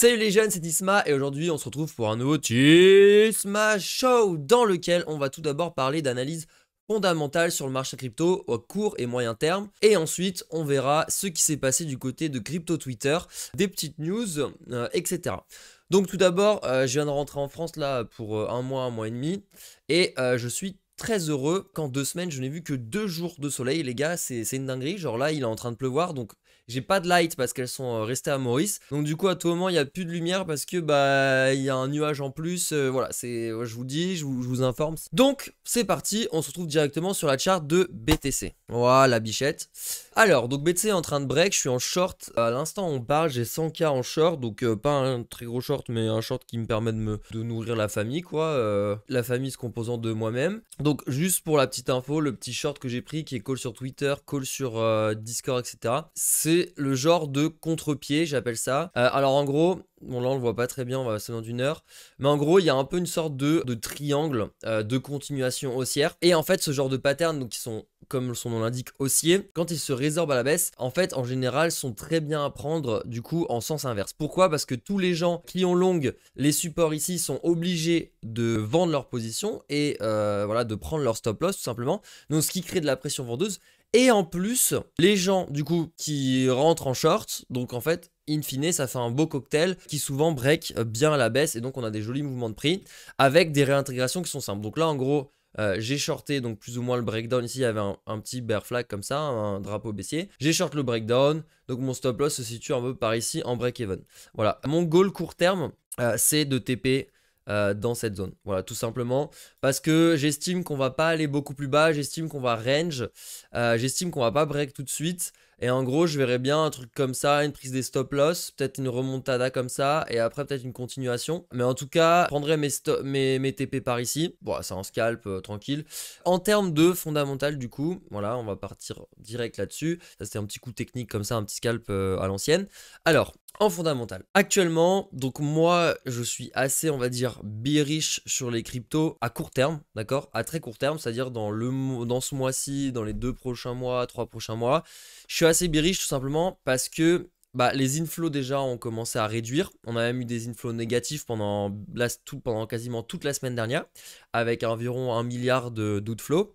Salut les jeunes, c'est Isma et aujourd'hui on se retrouve pour un nouveau Tisma Show dans lequel on va tout d'abord parler d'analyse fondamentale sur le marché crypto au court et moyen terme et ensuite on verra ce qui s'est passé du côté de crypto Twitter, des petites news, euh, etc. Donc tout d'abord, euh, je viens de rentrer en France là pour euh, un mois, un mois et demi et je suis très heureux qu'en deux semaines, je n'ai vu que deux jours de soleil, les gars, c'est une dinguerie. Genre là, il est en train de pleuvoir, donc j'ai pas de light parce qu'elles sont euh, restées à Maurice. Donc du coup, à tout moment, il n'y a plus de lumière parce que bah il y a un nuage en plus. Euh, voilà, c'est, je vous dis, je vous, vous informe. Donc c'est parti, on se retrouve directement sur la charte de BTC. Voilà, bichette. Alors, donc BTC est en train de break, je suis en short. À l'instant, on parle, j'ai 100K en short, donc euh, pas un très gros short, mais un short qui me permet de, nourrir la famille, quoi. Euh, la famille se composant de moi-même. Donc, juste pour la petite info, le petit short que j'ai pris, qui est call sur Twitter, call sur euh, Discord, etc., c'est le genre de contre-pied, j'appelle ça. alors, en gros, Bon là on le voit pas très bien, on va dans une heure. Mais en gros il y a un peu une sorte de, de triangle euh, de continuation haussière. Et en fait ce genre de pattern donc, qui sont comme son nom l'indique haussier, quand ils se résorbent à la baisse, en fait en général sont très bien à prendre du coup en sens inverse. Pourquoi Parce que tous les gens qui ont long les supports ici sont obligés de vendre leur position et euh, voilà de prendre leur stop loss tout simplement. Donc ce qui crée de la pression vendeuse. Et en plus, les gens du coup qui rentrent en short, donc en fait in fine, ça fait un beau cocktail qui souvent break euh, bien à la baisse et donc on a des jolis mouvements de prix avec des réintégrations qui sont simples. Donc là, en gros, euh, j'ai shorté donc plus ou moins le breakdown. Ici, il y avait un, petit bear flag comme ça, un drapeau baissier. J'ai short le breakdown. Donc mon stop loss se situe un peu par ici en break-even. Voilà. Mon goal court terme, euh, c'est de TP dans cette zone. Voilà, tout simplement. Parce que j'estime qu'on va pas aller beaucoup plus bas. J'estime qu'on va range. j'estime qu'on va pas break tout de suite. Et en gros, je verrais bien un truc comme ça, une prise des stop loss, peut-être une remontada comme ça, et après peut-être une continuation. Mais en tout cas, je prendrais mes, mes, mes, TP par ici. Bon, c'est en scalp, euh, tranquille. En termes de fondamental, du coup, voilà, on va partir direct là-dessus. Ça, c'était un petit coup technique comme ça, un petit scalp euh, à l'ancienne. Alors, en fondamental. Actuellement, donc moi, je suis assez, on va dire, bearish sur les cryptos à court terme, d'accord À très court terme, c'est-à-dire dans, le, dans ce mois-ci, dans les deux prochains mois, trois prochains mois. Je suis assez bearish tout simplement parce que bah, les inflows déjà ont commencé à réduire. On a même eu des inflows négatifs pendant, tout, pendant quasiment toute la semaine dernière, avec environ 1 milliard de d'outflows.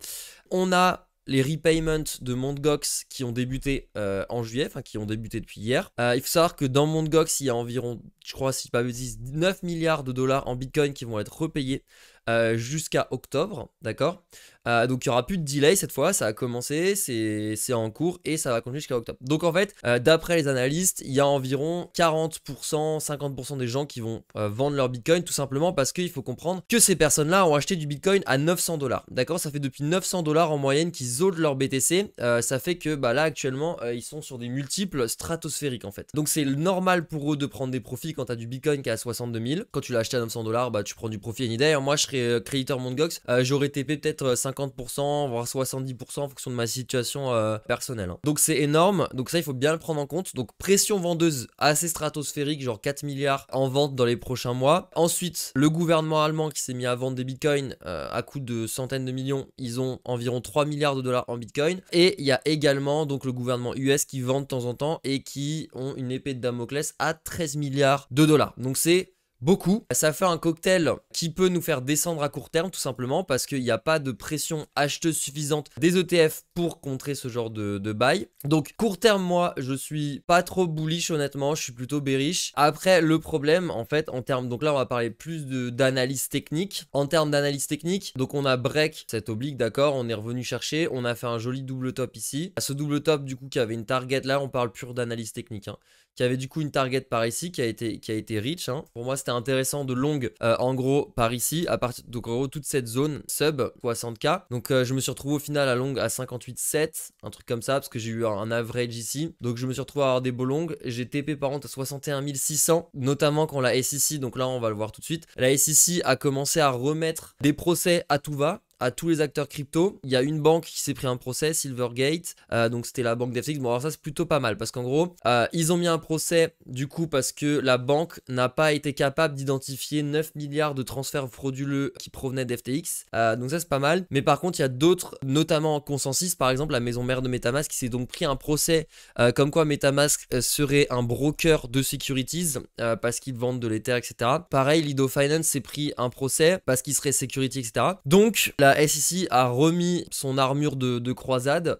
On a les repayments de Mondgox qui ont débuté euh, en juillet, enfin qui ont débuté depuis hier. Euh, il faut savoir que dans Mondgox, il y a environ, je crois, si je 9 milliards de dollars en Bitcoin qui vont être repayés euh, jusqu'à octobre, d'accord euh, donc il y aura plus de delay cette fois, ça a commencé, c'est en cours et ça va continuer jusqu'à octobre. Donc en fait, euh, d'après les analystes, il y a environ 40%, 50% des gens qui vont euh, vendre leur Bitcoin tout simplement parce qu'il faut comprendre que ces personnes-là ont acheté du Bitcoin à 900 dollars. D'accord, ça fait depuis 900 dollars en moyenne qu'ils ont leur BTC. ça fait que bah, là actuellement, ils sont sur des multiples stratosphériques en fait. Donc c'est normal pour eux de prendre des profits quand tu as du Bitcoin qui est à 62 000. Quand tu l'as acheté à 900 dollars, bah tu prends du profit any day. Moi je serais créateur Mondgox, j'aurais TP peut-être 50 50%, voire 70% en fonction de ma situation euh, personnelle. Hein. Donc c'est énorme, donc ça il faut bien le prendre en compte. Donc pression vendeuse assez stratosphérique, genre 4 milliards en vente dans les prochains mois. Ensuite, le gouvernement allemand qui s'est mis à vendre des bitcoins euh, à coût de centaines de millions, ils ont environ 3 milliards de dollars en bitcoin. Et il y a également donc le gouvernement US qui vend de temps en temps et qui ont une épée de Damoclès à 13 milliards de dollars. Donc c'est beaucoup. Ça fait un cocktail qui peut nous faire descendre à court terme tout simplement parce qu'il n'y a pas de pression acheteuse suffisante des ETF pour contrer ce genre de, bail. Donc court terme moi je suis pas trop bullish honnêtement, je suis plutôt bearish. Après le problème en fait en termes, donc là on va parler plus d'analyse technique. En termes d'analyse technique, donc on a break cette oblique d'accord, on est revenu chercher, on a fait un joli double top ici. À ce double top du coup qui avait une target là on parle pure d'analyse technique, hein, qui avait du coup une target par ici qui a été, qui a été hein. Pour moi c'était intéressant de longue euh, en gros par ici, à partir donc en gros toute cette zone sub 60k. Donc euh, je me suis retrouvé au final à longue à 58,7, un truc comme ça, parce que j'ai eu un average ici. Donc je me suis retrouvé à avoir des beaux longues. J'ai TP par contre à 61 600, notamment quand la SEC, donc là on va le voir tout de suite, la SEC a commencé à remettre des procès à tout va à tous les acteurs crypto. Il y a une banque qui s'est pris un procès, Silvergate, euh, donc c'était la banque d'FTX. Bon, alors ça c'est plutôt pas mal parce qu'en gros, euh, ils ont mis un procès du coup parce que la banque n'a pas été capable d'identifier 9 milliards de transferts frauduleux qui provenaient d'FTX. Euh, donc ça c'est pas mal. Mais par contre, il y a d'autres, notamment consensus, par exemple la maison mère de Metamask qui s'est donc pris un procès euh, comme quoi Metamask serait un broker de securities parce qu'ils vendent de l'Ether, etc. Pareil, Lido Finance s'est pris un procès parce qu'il serait security, etc. Donc la SEC a remis son armure de, croisade.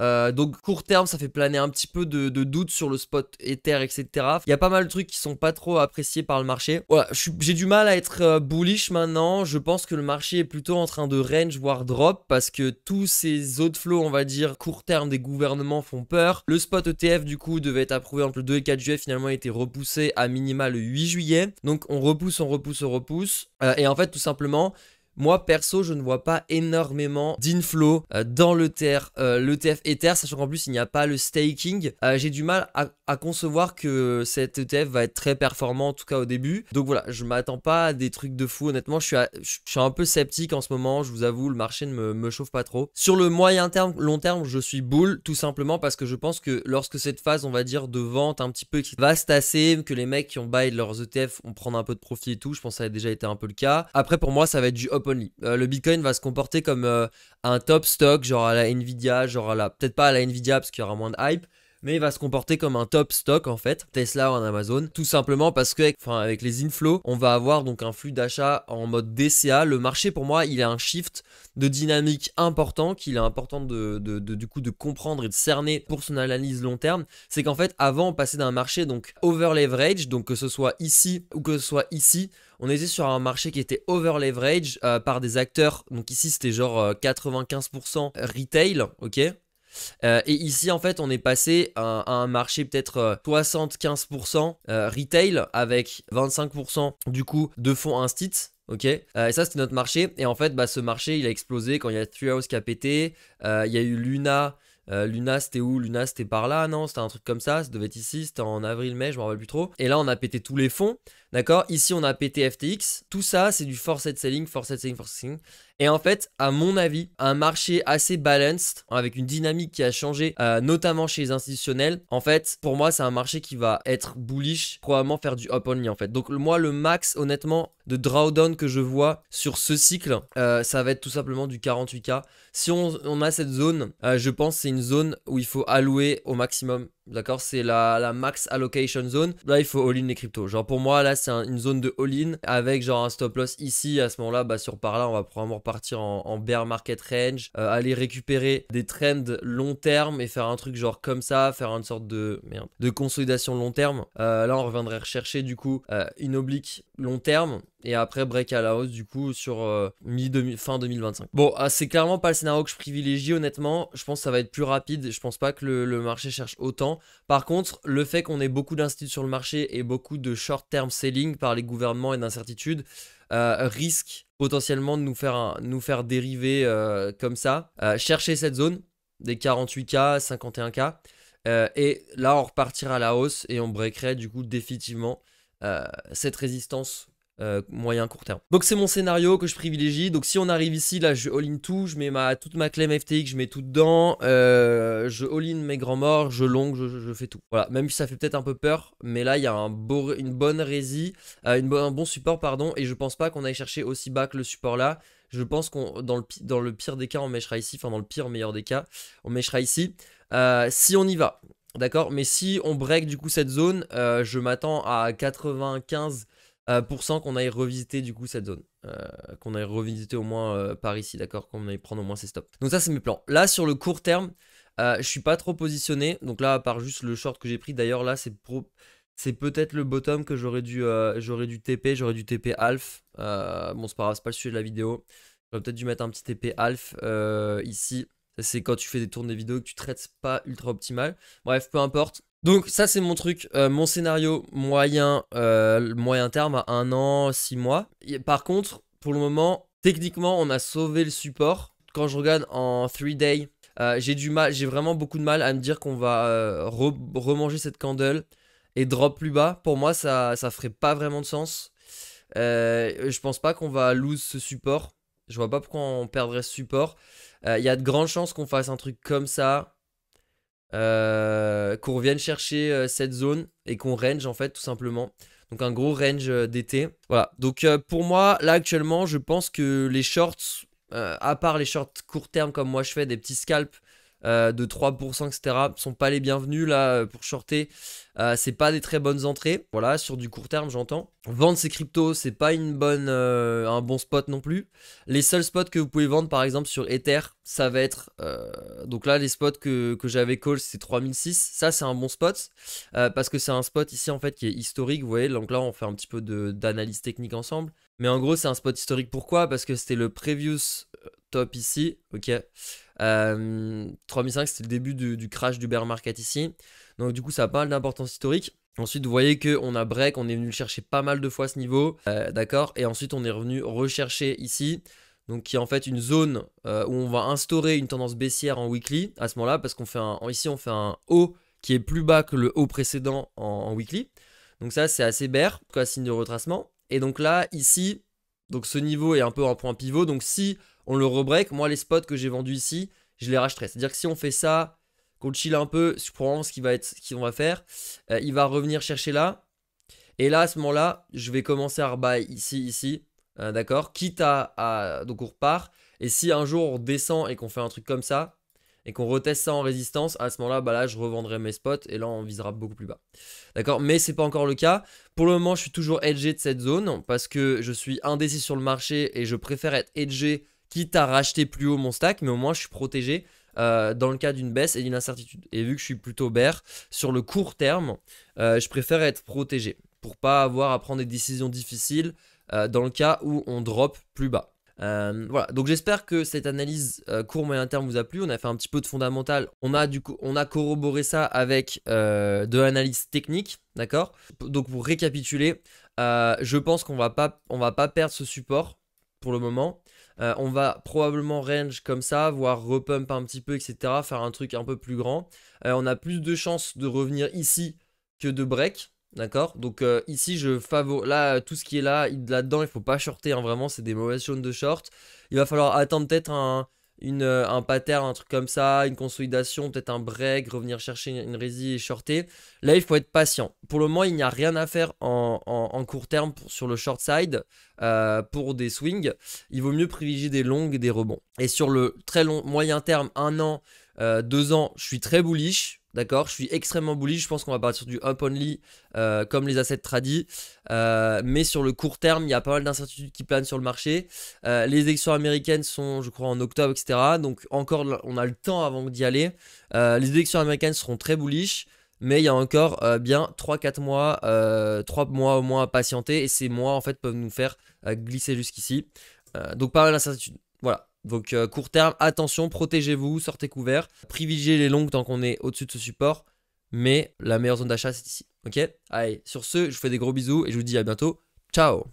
Euh, donc court terme, ça fait planer un petit peu de, de doute sur le spot Ether, etc. Il y a pas mal de trucs qui sont pas trop appréciés par le marché. Voilà, j'ai du mal à être euh, bullish maintenant. Je pense que le marché est plutôt en train de range, voire drop, parce que tous ces autres flots, on va dire, court terme des gouvernements font peur. Le spot ETF, du coup, devait être approuvé entre le 2 et 4 juillet, finalement, a été repoussé à minima le 8 juillet. Donc on repousse, on repousse, on repousse. Euh, et en fait, tout simplement, moi perso, je ne vois pas énormément d'inflow euh, dans l'ETR, euh, l'ETF Ether, sachant qu'en plus il n'y a pas le staking. Euh, j'ai du mal à, concevoir que cet ETF va être très performant, en tout cas au début. Donc voilà, je ne m'attends pas à des trucs de fou. Honnêtement, je suis, un peu sceptique en ce moment. Je vous avoue, le marché ne me, chauffe pas trop. Sur le moyen terme, long terme, je suis bull, tout simplement parce que je pense que lorsque cette phase, on va dire, de vente un petit peu qui va se tasser, que les mecs qui ont buy leurs ETF vont prendre un peu de profit et tout, je pense que ça a déjà été un peu le cas. Après, pour moi, ça va être du up euh, le Bitcoin va se comporter comme euh, un top stock, genre à la Nvidia, genre à la peut-être pas à la Nvidia parce qu'il y aura moins de hype, mais il va se comporter comme un top stock en fait, Tesla ou Amazon, tout simplement parce que enfin, avec les inflows, on va avoir donc un flux d'achat en mode DCA. Le marché pour moi, il a un shift de dynamique important qu'il est important de, du coup de comprendre et de cerner pour son analyse long terme, c'est qu'en fait avant on passait d'un marché donc over leverage, donc que ce soit ici ou que ce soit ici, on était sur un marché qui était over leverage euh, par des acteurs, donc ici c'était genre 95% euh, retail, ok, euh, et ici, en fait, on est passé à, un marché peut-être 75% euh, euh, retail avec 25% du coup de fonds instit. Ok, et ça c'était notre marché. Et en fait, bah, ce marché il a explosé quand il y a Treehouse qui a pété. il y a eu Luna. Luna c'était où Luna c'était par là, non C'était un truc comme ça. Ça devait être ici. C'était en avril-mai, je m'en rappelle plus trop. Et là on a pété tous les fonds. D'accord Ici, on a pété FTX. Tout ça, c'est du forced selling, forced selling, forced selling. Et en fait, à mon avis, un marché assez balanced, avec une dynamique qui a changé, euh, notamment chez les institutionnels, en fait, pour moi, c'est un marché qui va être bullish, probablement faire du up only en fait. Donc moi, le max, honnêtement, de drawdown que je vois sur ce cycle, euh, ça va être tout simplement du 48K. Si on, a cette zone, euh, je pense c'est une zone où il faut allouer au maximum D'accord C'est la, la, max allocation zone. Là, il faut all-in les cryptos. Genre, pour moi, là, c'est une zone de all-in avec genre un stop loss ici. À ce moment-là, bah, sur par là, on va probablement repartir en, bear market range, euh, aller récupérer des trends long terme et faire un truc genre comme ça, faire une sorte de de consolidation long terme. Euh, là, on reviendrait rechercher du coup euh, une oblique long terme et après break à la hausse du coup sur euh, mi fin 2025. Bon, ah, c'est clairement pas le scénario que je privilégie honnêtement. Je pense que ça va être plus rapide. Je pense pas que le, marché cherche autant. Par contre, le fait qu'on ait beaucoup d'instituts sur le marché et beaucoup de short-term selling par les gouvernements et d'incertitudes euh, risque potentiellement de nous faire, nous faire dériver euh, comme ça. chercher cette zone des 48K, 51K. et là, on repartira à la hausse et on breakerait du coup définitivement cette résistance euh, moyen court terme. Donc c'est mon scénario que je privilégie. Donc si on arrive ici, là je all-in tout, je mets ma, toute ma clem FTX, je mets tout dedans, euh, je all-in mes grands morts, je long, je, fais tout. Voilà, même si ça fait peut-être un peu peur, mais là il y a un beau, une bonne résie, euh, un bon support pardon, et je pense pas qu'on aille chercher aussi bas que le support là. Je pense qu'on dans le, dans le pire des cas on mèchera ici, enfin dans le pire meilleur des cas on mèchera ici. si on y va, d'accord, mais si on break du coup cette zone, je m'attends à 95 euh, pour sans qu'on aille revisiter du coup cette zone. Euh, qu'on aille revisiter au moins euh, par ici, d'accord Qu'on aille prendre au moins ces stops. Donc ça, c'est mes plans. Là, sur le court terme, je suis pas trop positionné. Donc là, à part juste le short que j'ai pris, d'ailleurs, là, c'est C'est peut-être le bottom que j'aurais dû, j'aurais dû TP, j'aurais dû TP half. bon, c'est pas grave, c'est pas le sujet de la vidéo. J'aurais peut-être dû mettre un petit TP half ici c'est quand tu fais des tournées vidéo vidéos que tu traites pas ultra optimal. Bref, peu importe. Donc ça c'est mon truc, euh, mon scénario moyen, euh, moyen terme à un an, six mois. par contre, pour le moment, techniquement, on a sauvé le support. Quand je regarde en three day, euh, j'ai du mal, j'ai vraiment beaucoup de mal à me dire qu'on va remanger cette candle et drop plus bas. Pour moi, ça, ça ferait pas vraiment de sens. je pense pas qu'on va lose ce support. Je vois pas pourquoi on perdrait ce support. Il euh, y a de grandes chances qu'on fasse un truc comme ça. Euh, qu'on revienne chercher euh, cette zone et qu'on range en fait tout simplement. Donc un gros range d'été. Voilà. Donc pour moi, là actuellement, je pense que les shorts, à part les shorts court terme comme moi je fais, des petits scalps euh, de 3%, etc. sont pas les bienvenus là euh, pour shorter. Euh, c'est pas des très bonnes entrées. Voilà, sur du court terme, j'entends. Vendre ces cryptos, c'est pas une bonne, un bon spot non plus. Les seuls spots que vous pouvez vendre, par exemple, sur Ether, ça va être. donc là, les spots que, que j'avais call, c'est 3006. Ça, c'est un bon spot. parce que c'est un spot ici, en fait, qui est historique. Vous voyez, donc là, on fait un petit peu d'analyse technique ensemble. Mais en gros, c'est un spot historique. Pourquoi Parce que c'était le previous euh, top ici. Ok. Euh, 3005, c'était le début du, crash du bear market ici. Donc, du coup, ça a pas mal d'importance historique. Ensuite, vous voyez qu'on a break, on est venu le chercher pas mal de fois ce niveau. Euh, d'accord Et ensuite, on est revenu rechercher ici. Donc, qui est en fait une zone euh, où on va instaurer une tendance baissière en weekly à ce moment-là, parce qu'on fait un, ici, on fait un haut qui est plus bas que le haut précédent en, weekly. Donc, ça, c'est assez bear, quoi, signe de retracement. Et donc là, ici, donc ce niveau est un peu un point pivot. Donc si on le rebreak, moi les spots que j'ai vendus ici, je les racheterai. C'est-à-dire que si on fait ça, qu'on chill un peu, je pense ce va être, qu'on va faire, euh, il va revenir chercher là. Et là, à ce moment-là, je vais commencer à rebuy ici, ici, hein, d'accord Quitte à, à, Donc on repart. Et si un jour on descend et qu'on fait un truc comme ça, et qu'on reteste ça en résistance, à ce moment-là, bah là, je revendrai mes spots et là, on visera beaucoup plus bas. D'accord Mais c'est pas encore le cas. Pour le moment, je suis toujours edgé de cette zone parce que je suis indécis sur le marché et je préfère être edgé quitte à racheter plus haut mon stack, mais au moins, je suis protégé. Euh, dans le cas d'une baisse et d'une incertitude. Et vu que je suis plutôt bear, sur le court terme, euh, je préfère être protégé pour pas avoir à prendre des décisions difficiles euh, dans le cas où on drop plus bas. Euh, voilà, donc j'espère que cette analyse euh, court moyen terme vous a plu. On a fait un petit peu de fondamental. On a du coup, on a corroboré ça avec euh, de l'analyse technique, d'accord. Donc pour récapituler, je pense qu'on va pas, on va pas perdre ce support pour le moment. on va probablement range comme ça, voire repump un petit peu, etc. Faire un truc un peu plus grand. on a plus de chances de revenir ici que de break, D'accord Donc euh, ici, je favorise là, tout ce qui est là, là-dedans, il faut pas shorter. Hein, vraiment, c'est des mauvaises zones de short. Il va falloir attendre peut-être un, euh, un pattern, un truc comme ça, une consolidation, peut-être un break, revenir chercher une, une et shorter. Là, il faut être patient. Pour le moment, il n'y a rien à faire en, court terme sur le short side euh, pour des swings. Il vaut mieux privilégier des longues et des rebonds. Et sur le très long, moyen terme, un an, deux ans, je suis très bullish D'accord, je suis extrêmement bullish. Je pense qu'on va partir du up only euh, comme les assets tradis. Euh, mais sur le court terme, il y a pas mal d'incertitudes qui planent sur le marché. Euh, les élections américaines sont, je crois, en octobre, etc. Donc encore, on a le temps avant d'y aller. les élections américaines seront très bullish. Mais il y a encore bien 3-4 mois, 3 mois au moins à patienter. Et ces mois, en fait, peuvent nous faire glisser jusqu'ici. donc pas mal d'incertitudes. Voilà, donc euh, court terme, attention, protégez-vous, sortez couvert, privilégiez les longues tant qu'on est au-dessus de ce support, mais la meilleure zone d'achat c'est ici. Ok Allez, sur ce, je vous fais des gros bisous et je vous dis à bientôt. Ciao